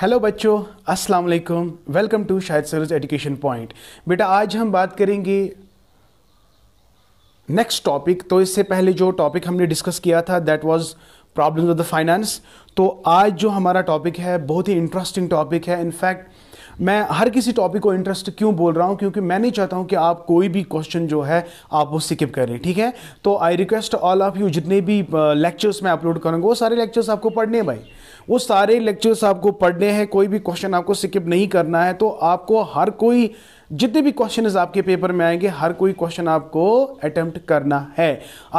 Hello बच्चों अस्सलाम वालेकुम welcome to Shahid service education point बेटा आज हम बात करेंगे नेक्स्ट टॉपिक तो इससे पहले जो टॉपिक हमने डिस्कस किया था that was problems of the finance तो आज जो हमारा टॉपिक है बहुत ही इंटरेस्टिंग टॉपिक है इनफैक्ट मैं हर किसी टॉपिक को इंटरेस्ट क्यों बोल रहा हूँ क्योंकि मैं नहीं चाहता हूँ कि आप कोई भी क्वेश्चन जो है आप वो स्किप करें ठीक है तो I request all of you जितने भी लेक्चर्स uh, मैं अपलोड करूँगा वो सारे लेक्चर्स आपको पढ़ने भाई वो सारे लेक्चर्स आपको पढ़ने हैं कोई भी क्वेश्चन आपको स्किप नहीं करना है तो आपको हर कोई जितने भी क्वेश्चन आपके पेपर में आएंगे हर कोई क्वेश्चन आपको अटैम्प्ट करना है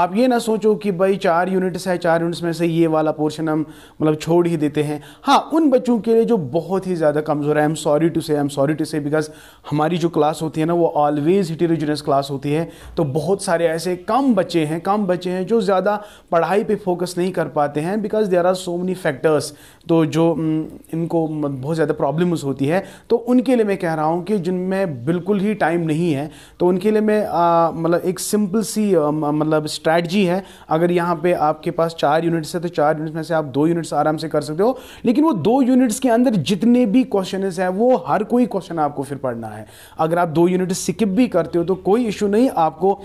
आप ये ना सोचो कि भाई चार यूनिट्स है चार यूनिट्स में से ये वाला पोर्शन हम मतलब छोड़ ही देते हैं हाँ उन बच्चों के लिए जो बहुत ही ज़्यादा कमज़ोर है आई am sorry to say I am sorry to say because हमारी जो क्लास होती है ना वो ऑलवेज हिटेरोजिनस क्लास होती है तो बहुत सारे ऐसे कम बच्चे हैं कम बच्चे हैं जो ज़्यादा पढ़ाई पर फोकस नहीं कर पाते हैं because there are so many factors तो जो इनको बहुत ज़्यादा प्रॉब्लम्स होती है तो उनके लिए मैं कह रहा हूँ कि जिनमें बिल्कुल ही टाइम नहीं है तो उनके लिए मैं मतलब एक सिंपल सी मतलब स्ट्रैटजी है अगर यहाँ पे आपके पास चार यूनिट्स है तो चार यूनिट्स में से आप दो यूनिट्स आराम से कर सकते हो लेकिन वो दो यूनिट्स के अंदर जितने भी क्वेश्चन हैं वो हर कोई क्वेश्चन आपको फिर पढ़ना है अगर आप दो यूनिट स्किप भी करते हो तो कोई इशू नहीं आपको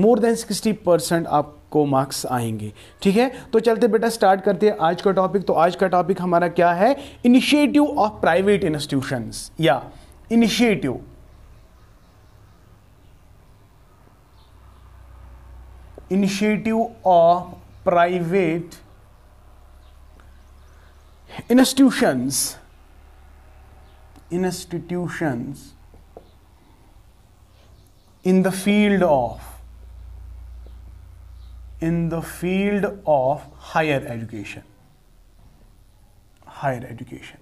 मोर देन सिक्सटी परसेंट आप को मार्क्स आएंगे ठीक है तो चलते बेटा स्टार्ट करते हैं आज का टॉपिक तो आज का टॉपिक हमारा क्या है इनिशिएटिव ऑफ प्राइवेट इंस्टीट्यूशंस या initiative initiative of private institutions institutions in the field of in the field of higher education higher education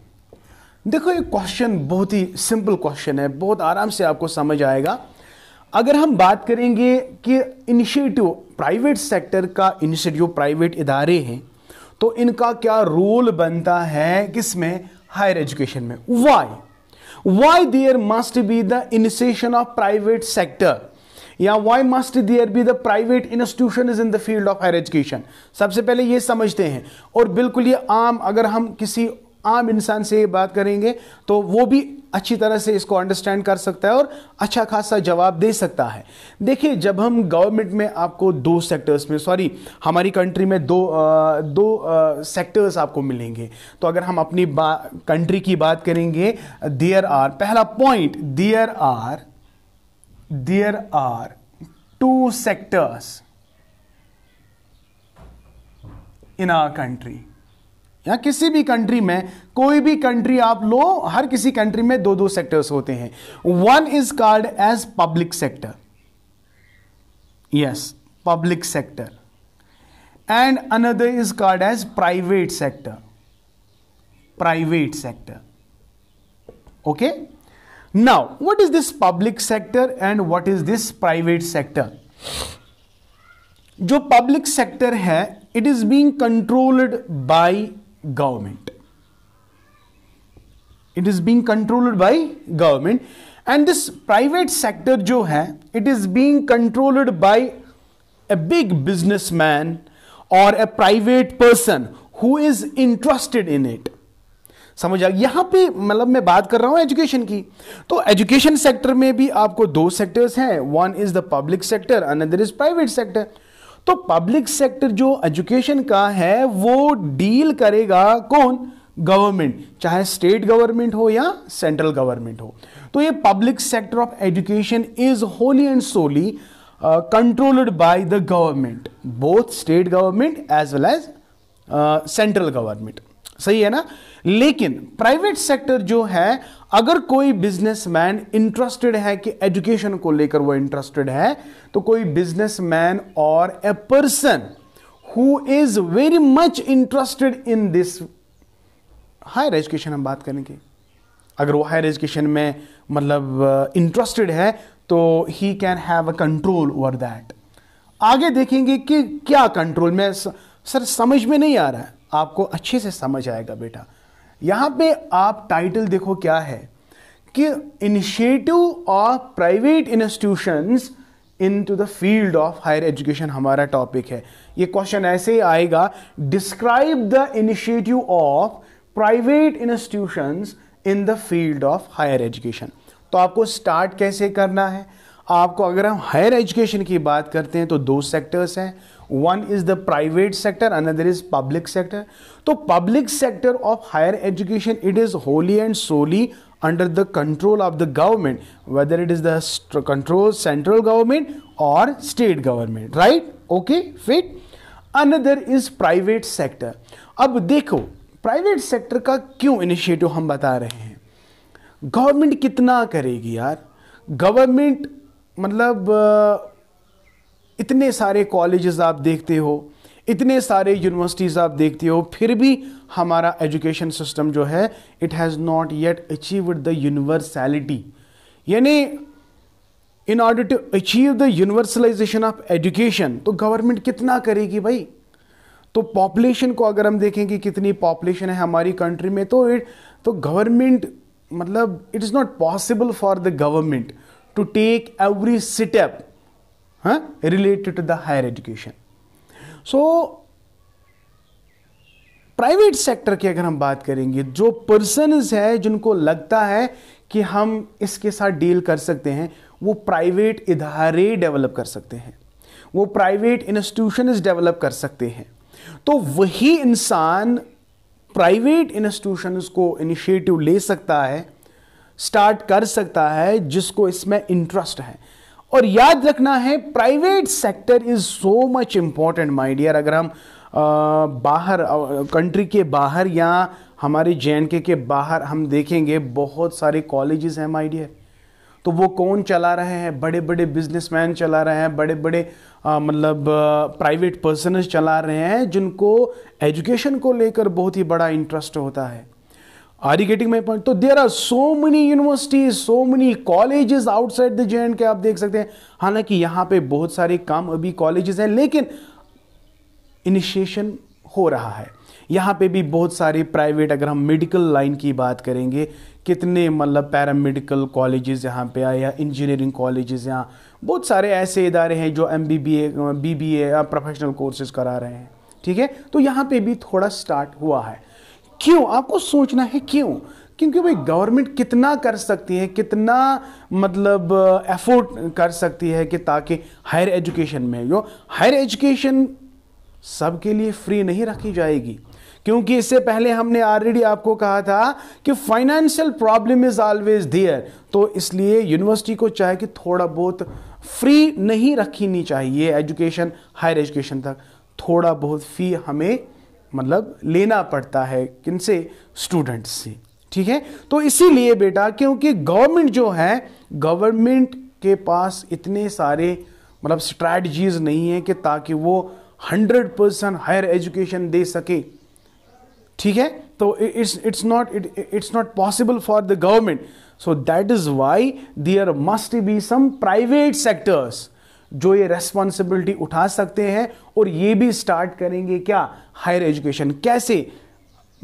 देखो ये क्वेश्चन बहुत ही सिंपल क्वेश्चन है बहुत आराम से आपको समझ आएगा अगर हम बात करेंगे कि इनिशिएटिव प्राइवेट सेक्टर का इनिशिएटिव प्राइवेट इदारे हैं तो इनका क्या रोल बनता है किसमें हायर एजुकेशन में why why there must be the initiation of private sector या why must there be the private institution is in the field of higher education सबसे पहले ये समझते हैं और बिल्कुल ये आम अगर हम किसी आम इंसान से ये बात करेंगे तो वो भी अच्छी तरह से इसको अंडरस्टैंड कर सकता है और अच्छा खासा जवाब दे सकता है देखिए जब हम गवर्नमेंट में आपको दो सेक्टर्स में सॉरी हमारी कंट्री में दो आ, दो आ, सेक्टर्स आपको मिलेंगे तो अगर हम अपनी कंट्री की बात करेंगे देयर आर पहला point there are there are two sectors in our country या किसी भी कंट्री में कोई भी कंट्री आप लो हर किसी कंट्री में दो दो सेक्टर्स होते हैं one is called as public sector yes public sector and another is called as private sector private sector okay Now, what is this public sector and what is this private sector? जो public sector है it is by controlled by government it is government, controlled by government and this private sector जो है it is controlled by a big businessman or a private person who is interested in it. समझ आ यहाँ पे मतलब मैं बात कर रहा हूँ एजुकेशन की तो एजुकेशन सेक्टर में भी आपको दो सेक्टर्स हैं one is the public sector another is private sector तो पब्लिक सेक्टर जो एजुकेशन का है वो डील करेगा कौन गवर्नमेंट चाहे स्टेट गवर्नमेंट हो या सेंट्रल गवर्नमेंट हो तो ये public sector of education is wholly and solely controlled by the government both state government as well as central government सही है ना लेकिन प्राइवेट सेक्टर जो है अगर कोई बिजनेसमैन इंटरेस्टेड है कि एजुकेशन को लेकर वो इंटरेस्टेड है तो कोई बिजनेसमैन और a person who is very much interested in this higher education हम बात करेंगे अगर वो हायर एजुकेशन में मतलब इंटरेस्टेड uh, है तो he can have a control over that आगे देखेंगे कि क्या कंट्रोल में सर समझ में नहीं आ रहा है आपको अच्छे से समझ आएगा बेटा यहां पे आप टाइटल देखो क्या है कि initiative of private institutions into the field of higher education हमारा टॉपिक है ये क्वेश्चन ऐसे ही आएगा describe the initiative of private institutions in the field of higher education तो आपको स्टार्ट कैसे करना है आपको अगर हम हायर एजुकेशन की बात करते हैं तो दो सेक्टर्स हैं one is the private sector another is public sector तो public sector of higher education it is wholly and solely under the control of the government whether it is the control central government और state government right okay फिट another is private sector अब देखो private sector का क्यों initiative हम बता रहे हैं गवर्नमेंट कितना करेगी यार गवर्नमेंट मतलब इतने सारे कॉलेजेस आप देखते हो इतने सारे यूनिवर्सिटीज़ आप देखते हो फिर भी हमारा एजुकेशन सिस्टम जो है it has not yet achieved the universality यानी in order to achieve the universalisation of education तो गवर्नमेंट कितना करेगी भाई तो पॉपुलेशन को अगर हम देखें कि कितनी पॉपुलेशन है हमारी कंट्री में तो इट तो गवर्नमेंट मतलब it is not possible for the government to take every step huh, related to the higher education. So, private sector की अगर हम बात करेंगे जो पर्सन है जिनको लगता है कि हम इसके साथ डील कर सकते हैं वो प्राइवेट इधारे डेवलप कर सकते हैं वो प्राइवेट इंस्टीट्यूशन डेवलप कर सकते हैं तो वही इंसान प्राइवेट इंस्टीट्यूशन को इनिशिएटिव ले सकता है स्टार्ट कर सकता है जिसको इसमें इंटरेस्ट है और याद रखना है private sector is so much important my dear अगर हम आ, बाहर कंट्री के बाहर या हमारे जे के बाहर हम देखेंगे बहुत सारे कॉलेजेस हैं माई डियर तो वो कौन चला रहे हैं बड़े बड़े बिजनेसमैन चला रहे हैं बड़े बड़े मतलब प्राइवेट पर्सनस चला रहे हैं जिनको एजुकेशन को लेकर बहुत ही बड़ा इंटरेस्ट होता है Are you getting my तो there are so many universities so many colleges outside the J and K आप देख सकते हैं हालांकि यहाँ पे बहुत सारे काम अभी कॉलेजेस हैं लेकिन इनिशिएशन हो रहा है यहाँ पे भी बहुत सारे प्राइवेट अगर हम मेडिकल लाइन की बात करेंगे कितने मतलब पैरामेडिकल कॉलेजेस यहाँ पे आए या इंजीनियरिंग कॉलेजेस यहाँ बहुत सारे ऐसे इदारे हैं जो M B B A B B A professional courses करा रहे हैं ठीक है तो यहाँ पे भी थोड़ा स्टार्ट हुआ है क्यों आपको सोचना है क्यों क्योंकि भाई गवर्नमेंट कितना कर सकती है कितना मतलब एफोर्ड uh, कर सकती है कि ताकि हायर एजुकेशन में जो हायर एजुकेशन सबके लिए फ्री नहीं रखी जाएगी क्योंकि इससे पहले हमने ऑलरेडी आपको कहा था कि financial problem is always there तो इसलिए यूनिवर्सिटी को चाहे कि थोड़ा बहुत फ्री नहीं रखनी चाहिए एजुकेशन हायर एजुकेशन तक थोड़ा बहुत फी हमें मतलब लेना पड़ता है किनसे स्टूडेंट्स से ठीक है तो इसीलिए बेटा क्योंकि गवर्नमेंट जो है गवर्नमेंट के पास इतने सारे मतलब स्ट्रैटजीज नहीं है कि ताकि वो हंड्रेड परसेंट हायर एजुकेशन दे सके ठीक है तो it's it's not it's not possible for the government so that is why there must be some private sectors जो ये रेस्पॉन्सिबिलिटी उठा सकते हैं और ये भी स्टार्ट करेंगे क्या हायर एजुकेशन कैसे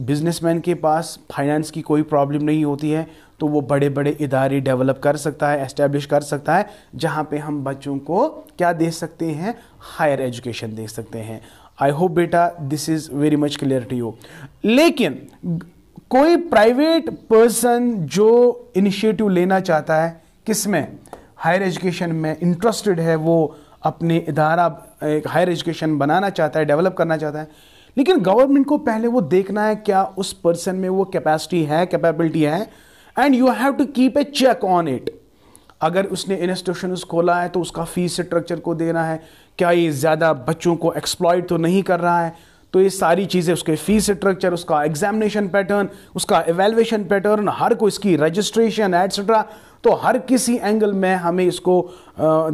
बिजनेसमैन के पास फाइनेंस की कोई प्रॉब्लम नहीं होती है तो वो बड़े बड़े इदारे डेवलप कर सकता है एस्टेब्लिश कर सकता है जहाँ पे हम बच्चों को क्या दे सकते हैं हायर एजुकेशन दे सकते हैं आई होप बेटा this is very much clear to you लेकिन कोई प्राइवेट पर्सन जो इनिशिएटिव लेना चाहता है किस में हायर एजुकेशन में इंटरेस्टेड है वो अपने इदारा एक हायर एजुकेशन बनाना चाहता है डेवलप करना चाहता है लेकिन गवर्नमेंट को पहले वो देखना है क्या उस पर्सन में वो कैपेसिटी है कैपेबिलिटी है and you have to keep a check on it अगर उसने इंस्टीट्यूशन खोला है तो उसका फीस स्ट्रक्चर को देना है क्या ये ज़्यादा बच्चों को एक्सप्लॉयड तो नहीं कर रहा है तो ये सारी चीज़ें उसके फीस स्ट्रक्चर उसका एग्जामिनेशन पैटर्न उसका एवेलुएशन पैटर्न हर को इसकी रजिस्ट्रेशन एट्सट्रा तो हर किसी एंगल में हमें इसको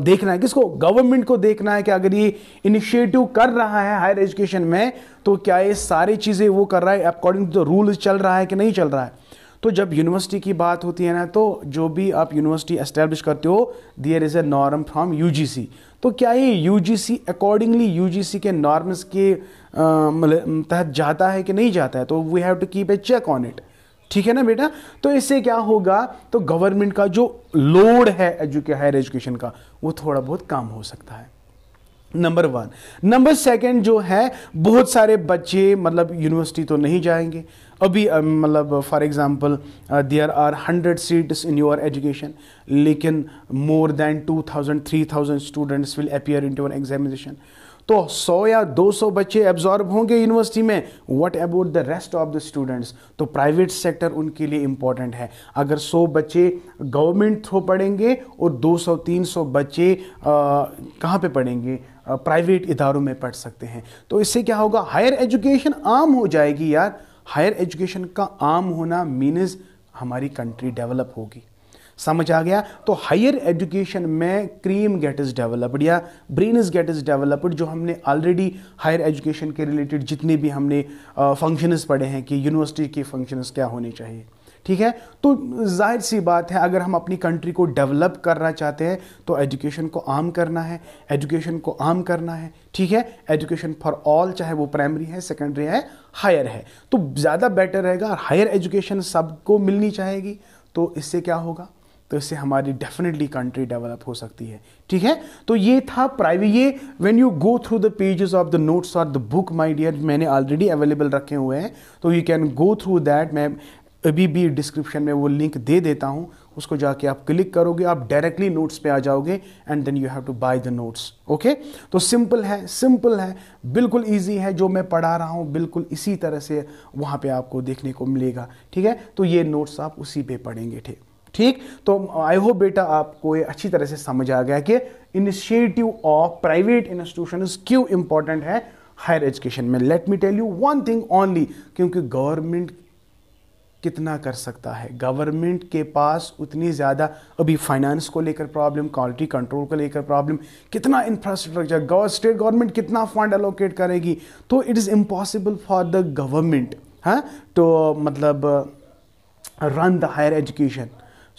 देखना है किसको गवर्नमेंट को देखना है कि अगर ये इनिशिएटिव कर रहा है हायर एजुकेशन में तो क्या ये सारी चीज़ें वो कर रहा है अकॉर्डिंग टू द रूल चल रहा है कि नहीं चल रहा है तो जब यूनिवर्सिटी की बात होती है ना तो जो भी आप यूनिवर्सिटी एस्टेब्लिश करते हो there is a norm from you तो क्या ये यूजीसी अकॉर्डिंगली यूजीसी के नॉर्म्स के मतलब, तहत जाता है कि नहीं जाता है तो we have to keep a check on it ठीक है ना बेटा तो इससे क्या होगा तो गवर्नमेंट का जो लोड है एजुके हायर एजुकेशन का वो थोड़ा बहुत कम हो सकता है नंबर वन नंबर सेकंड जो है बहुत सारे बच्चे मतलब यूनिवर्सिटी तो नहीं जाएंगे अभी मतलब for example there are hundred seats in your education लेकिन more than two thousand three thousand students will appear in टूर एग्जामिनेशन तो 100 या 200 बच्चे एब्जॉर्ब होंगे यूनिवर्सिटी में what about the rest of the students तो प्राइवेट सेक्टर उनके लिए इंपॉर्टेंट है अगर 100 बच्चे गवर्नमेंट थ्रू पढ़ेंगे और 200-300 बच्चे uh, कहाँ पे पढ़ेंगे प्राइवेट इदारों में पढ़ सकते हैं तो इससे क्या होगा हायर एजुकेशन आम हो जाएगी यार हायर एजुकेशन का आम होना मीनज़ हमारी कंट्री डेवलप होगी समझ आ गया तो हायर एजुकेशन में क्रीम गेट इज़ डेवलप्ड या brain is gate is developed जो हमने ऑलरेडी हायर एजुकेशन के रिलेटेड जितने भी हमने फंक्शंस पढ़े हैं कि यूनिवर्सिटी के फंक्शंस क्या होने चाहिए ठीक है तो जाहिर सी बात है अगर हम अपनी कंट्री को डेवलप करना चाहते हैं तो एजुकेशन को आम करना है एजुकेशन को आम करना है ठीक है एजुकेशन फॉर ऑल चाहे वो प्राइमरी है सेकेंडरी है हायर है तो ज़्यादा बेटर रहेगा और हायर एजुकेशन सबको मिलनी चाहेगी तो इससे क्या होगा तो इससे हमारी डेफिनेटली कंट्री डेवलप हो सकती है ठीक है तो ये था प्राइवेट ये when you go through the pages of the notes और द बुक माय डियर मैंने ऑलरेडी अवेलेबल रखे हुए हैं तो you can go through that मैं अभी भी डिस्क्रिप्शन में वो लिंक दे देता हूँ उसको जाके आप क्लिक करोगे आप डायरेक्टली नोट्स पे आ जाओगे and then you have to buy the notes okay तो सिंपल है सिंपल है बिल्कुल इजी है जो मैं पढ़ा रहा हूँ बिल्कुल इसी तरह से वहाँ पे आपको देखने को मिलेगा ठीक है तो ये नोट्स आप उसी पे पढ़ेंगे ठीक ठीक तो आई होप बेटा आपको ये अच्छी तरह से समझ आ गया कि इनिशिएटिव ऑफ प्राइवेट इंस्टीट्यूशन क्यों इंपॉर्टेंट है हायर एजुकेशन में let me tell you one thing only क्योंकि गवर्नमेंट कितना कर सकता है गवर्नमेंट के पास उतनी ज़्यादा अभी फाइनेंस को लेकर प्रॉब्लम क्वालिटी कंट्रोल को लेकर प्रॉब्लम कितना इंफ्रास्ट्रक्चर स्टेट गवर्नमेंट कितना फंड अलोकेट करेगी तो it is impossible for the government हाँ तो मतलब run the higher education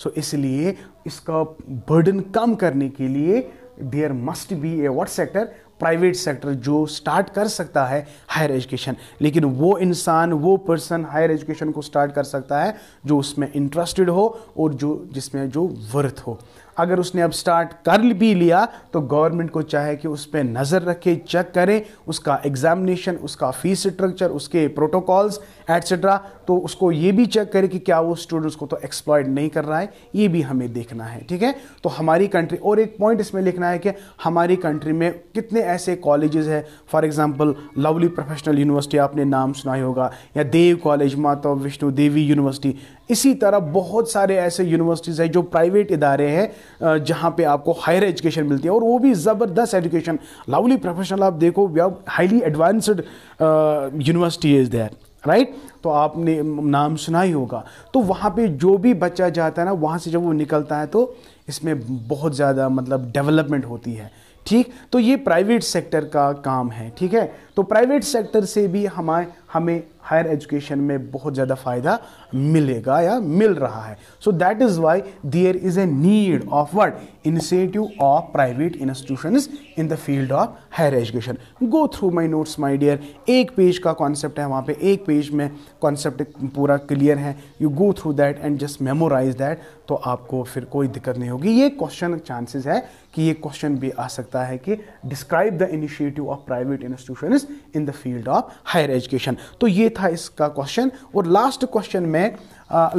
so इसलिए इसका बर्डन कम करने के लिए there must be a what sector private sector जो स्टार्ट कर सकता है हायर एजुकेशन लेकिन वो इंसान वो पर्सन हायर एजुकेशन को स्टार्ट कर सकता है जो उसमें इंटरेस्टेड हो और जो जिसमें जो वर्थ हो अगर उसने अब स्टार्ट कर भी लिया तो गवर्नमेंट को चाहे कि उस पर नज़र रखे चेक करें उसका एग्जामिनेशन उसका फीस स्ट्रक्चर उसके प्रोटोकॉल्स एटसेट्रा तो उसको ये भी चेक करें कि क्या वो स्टूडेंट्स को तो एक्सप्लॉयड नहीं कर रहा है ये भी हमें देखना है ठीक है तो हमारी कंट्री और एक पॉइंट इसमें लिखना है कि हमारी कंट्री में कितने ऐसे कॉलेजेस हैं for example Lovely Professional University आपने नाम सुना ही होगा या देव कॉलेज माता विष्णु देवी यूनिवर्सिटी इसी तरह बहुत सारे ऐसे यूनिवर्सिटीज़ हैं जो प्राइवेट इदारे हैं जहाँ पे आपको हायर एजुकेशन मिलती है और वो भी ज़बरदस्त एजुकेशन लवली प्रोफेशनल आप देखो we highly advanced university is there right तो आपने नाम सुना ही होगा तो वहाँ पे जो भी बच्चा जाता है ना वहाँ से जब वो निकलता है तो इसमें बहुत ज़्यादा मतलब डेवलपमेंट होती है ठीक तो ये प्राइवेट सेक्टर का काम है ठीक है तो प्राइवेट सेक्टर से भी हमारे हमें हायर एजुकेशन में बहुत ज़्यादा फ़ायदा मिलेगा या मिल रहा है so that is why there is a need of what initiative of private institution in the field of higher education go through my notes my dear एक पेज का कॉन्सेप्ट है वहाँ पे एक पेज में कॉन्सेप्ट पूरा क्लियर है you go through that and just memorise that तो आपको फिर कोई दिक्कत नहीं होगी ये क्वेश्चन चांसेस है कि ये क्वेश्चन भी आ सकता है कि describe the initiative of private institution in the field of higher education तो ये था इसका क्वेश्चन और लास्ट क्वेश्चन में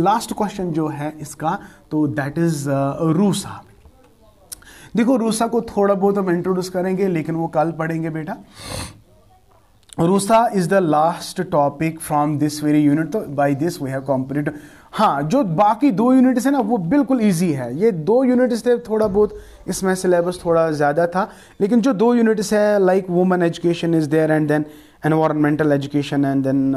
लास्ट uh, क्वेश्चन जो है इसका तो दैट इज़ रूसा देखो रूसा को थोड़ा बहुत हम इंट्रोड्यूस करेंगे लेकिन वो कल पढ़ेंगे बेटा RUSA is the last topic from this very unit तो by this we have complete हाँ जो बाकी दो यूनिट्स है ना वो बिल्कुल इजी है ये दो यूनिट्स थे थोड़ा बहुत इसमें सिलेबस थोड़ा ज़्यादा था लेकिन जो दो यूनिट्स है like women education is there and then environmental education and then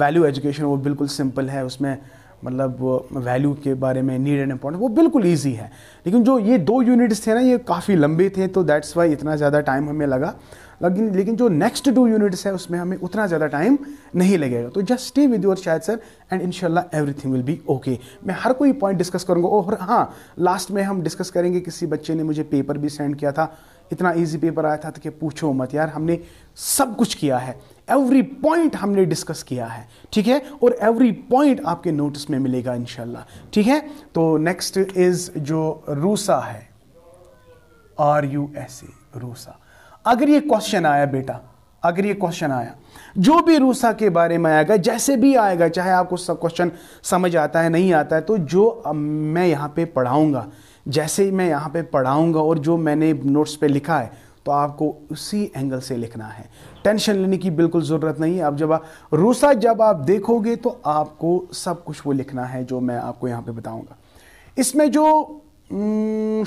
value education वो बिल्कुल सिंपल है उसमें मतलब वैल्यू के बारे में नीड एंड इम्पोर्टेंट वो बिल्कुल ईजी है लेकिन जो ये दो यूनिट्स थे ना ये काफ़ी लंबे थे तो दैट्स वाई इतना ज़्यादा टाइम हमें लगा लेकिन लेकिन जो नेक्स्ट टू यूनिट्स है उसमें हमें उतना ज़्यादा टाइम नहीं लगेगा तो just stay with your Shahid sir and शाला एवरीथिंग विल बी ओके मैं हर कोई पॉइंट डिस्कस करूँगा और हाँ लास्ट में हम डिस्कस करेंगे किसी बच्चे ने मुझे पेपर भी सेंड किया था इतना इजी पेपर आया था तो कि पूछो मत यार हमने सब कुछ किया है एवरी पॉइंट हमने डिस्कस किया है ठीक है और एवरी पॉइंट आपके नोटिस में मिलेगा इनशाला ठीक है तो नेक्स्ट इज जो रूसा है R U S A RUSA अगर ये क्वेश्चन आया बेटा अगर ये क्वेश्चन आया जो भी रूसा के बारे में आएगा जैसे भी आएगा चाहे आपको सब क्वेश्चन समझ आता है नहीं आता है तो जो मैं यहाँ पे पढ़ाऊंगा जैसे ही मैं यहाँ पे पढ़ाऊँगा और जो मैंने नोट्स पे लिखा है तो आपको उसी एंगल से लिखना है टेंशन लेने की बिल्कुल ज़रूरत नहीं है अब जब आप रूसा जब आप देखोगे तो आपको सब कुछ वो लिखना है जो मैं आपको यहाँ पे बताऊँगा इसमें जो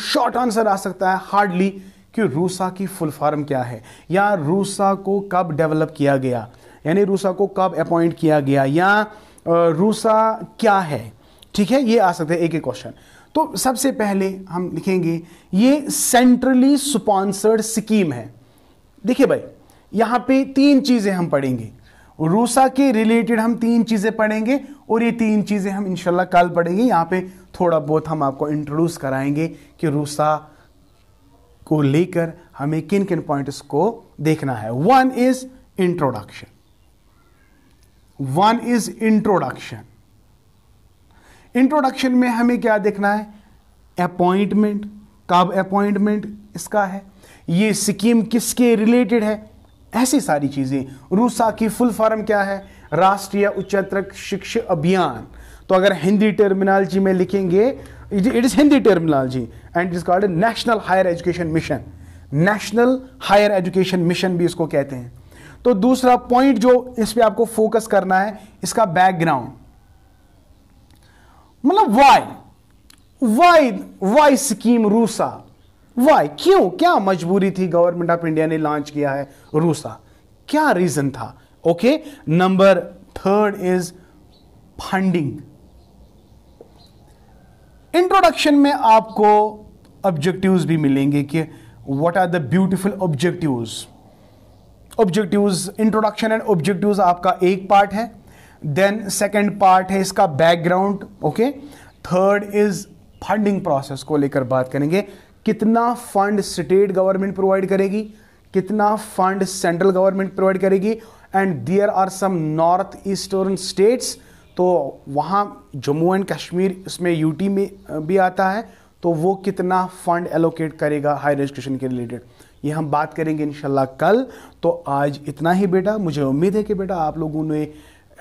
शॉर्ट आंसर आ सकता है हार्डली कि रूसा की फुल फॉर्म क्या है या रूसा को कब डेवलप किया गया यानी रूसा को कब अपॉइंट किया गया या रूसा क्या है ठीक है ये आ सकते हैं एक एक क्वेश्चन तो सबसे पहले हम लिखेंगे ये सेंट्रली स्पॉन्सर्ड स्कीम है देखिए भाई यहाँ पे तीन चीज़ें हम पढ़ेंगे रूसा के रिलेटेड हम तीन चीज़ें पढ़ेंगे और ये तीन चीज़ें हम इनशाला कल पढ़ेंगे यहाँ पे थोड़ा बहुत हम आपको इंट्रोड्यूस कराएंगे कि रूसा को लेकर हमें किन किन पॉइंट्स को देखना है one is introduction one is introduction introduction में हमें क्या देखना है अपॉइंटमेंट कब अपॉइंटमेंट इसका है ये स्कीम किसके रिलेटेड है ऐसी सारी चीज़ें रूसा की फुल फॉर्म क्या है राष्ट्रीय उच्चतर शिक्षा अभियान तो अगर हिंदी टर्मिनोलॉजी में लिखेंगे it is Hindi terminology and is called National Higher Education Mission National Higher Education Mission भी इसको कहते हैं तो दूसरा पॉइंट जो इस पर आपको फोकस करना है इसका बैकग्राउंड मतलब why why why scheme RUSA why क्यों क्या मजबूरी थी गवर्नमेंट ऑफ इंडिया ने लॉन्च किया है रूसा क्या रीजन था okay number third is funding introduction में आपको ऑब्जेक्टिव्स भी मिलेंगे कि what are the beautiful objectives objectives introduction and objectives आपका एक पार्ट है देन सेकेंड पार्ट है इसका background okay third is funding process को लेकर बात करेंगे कितना फंड स्टेट गवर्नमेंट प्रोवाइड करेगी कितना फंड सेंट्रल गवर्नमेंट प्रोवाइड करेगी and there are some north eastern states तो वहाँ जम्मू एंड कश्मीर इसमें यूटी में भी आता है तो वो कितना फंड एलोकेट करेगा हायर एजुकेशन के रिलेटेड ये हम बात करेंगे इन कल तो आज इतना ही बेटा मुझे उम्मीद है कि बेटा आप लोगों ने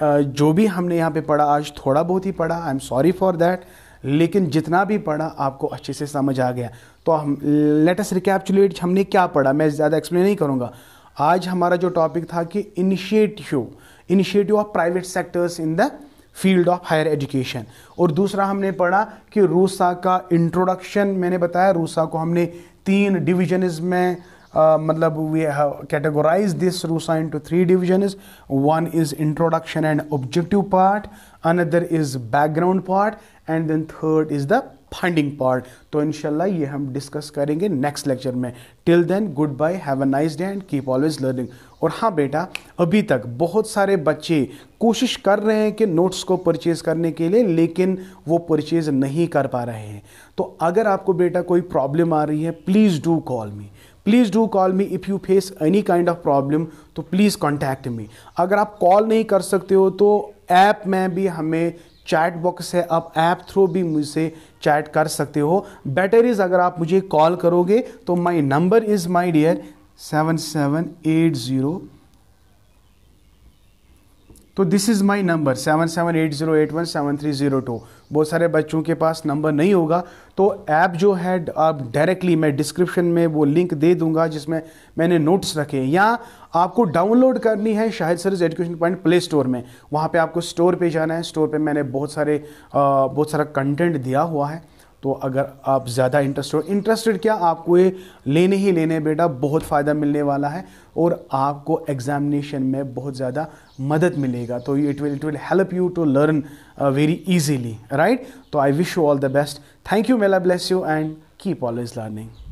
जो भी हमने यहाँ पे पढ़ा आज थोड़ा बहुत ही पढ़ा I am sorry for that लेकिन जितना भी पढ़ा आपको अच्छे से समझ आ गया तो हम लेटेस्ट रिकैपचुलेट हमने क्या पढ़ा मैं ज़्यादा एक्सप्लेन नहीं करूँगा आज हमारा जो टॉपिक था कि initiative initiative of private sectors in the field of higher education और दूसरा हमने पढ़ा कि रूसा का इंट्रोडक्शन मैंने बताया रूसा को हमने तीन डिविजनज में मतलब we have categorise this RUSA rusa to three division one is introduction and objective part another is background part and then third is the funding part तो इनशाला ये हम डिस्कस करेंगे नेक्स्ट लेक्चर में till then goodbye have a nice day and keep always learning और हाँ बेटा अभी तक बहुत सारे बच्चे कोशिश कर रहे हैं कि नोट्स को परचेज़ करने के लिए लेकिन वो परचेज़ नहीं कर पा रहे हैं तो अगर आपको बेटा कोई प्रॉब्लम आ रही है please do call me please do call me if you face any kind of problem तो प्लीज़ कॉन्टैक्ट मी अगर आप कॉल नहीं कर सकते हो तो ऐप में भी हमें चैट बॉक्स है आप ऐप थ्रू भी मुझसे चैट कर सकते हो बेटर इज़ अगर आप मुझे कॉल करोगे तो my number is my dear seven seven eight zero तो this is my number seven seven eight zero eight one seven three zero two बहुत सारे बच्चों के पास नंबर नहीं होगा तो ऐप जो है आप डायरेक्टली मैं डिस्क्रिप्शन में वो लिंक दे दूंगा जिसमें मैंने नोट्स रखे हैं या आपको डाउनलोड करनी है Shahid sir education point Play Store में वहाँ पे आपको स्टोर पे जाना है स्टोर पे मैंने बहुत सारे आ, बहुत सारा कंटेंट दिया हुआ है तो अगर आप ज़्यादा इंटरेस्ट हो इंटरेस्टेड क्या आपको ये लेने ही लेने बेटा बहुत फ़ायदा मिलने वाला है और आपको एग्जामिनेशन में बहुत ज़्यादा मदद मिलेगा तो it will it will help you to learn very easily right तो I wish you all the best thank you मेला bless you and keep always learning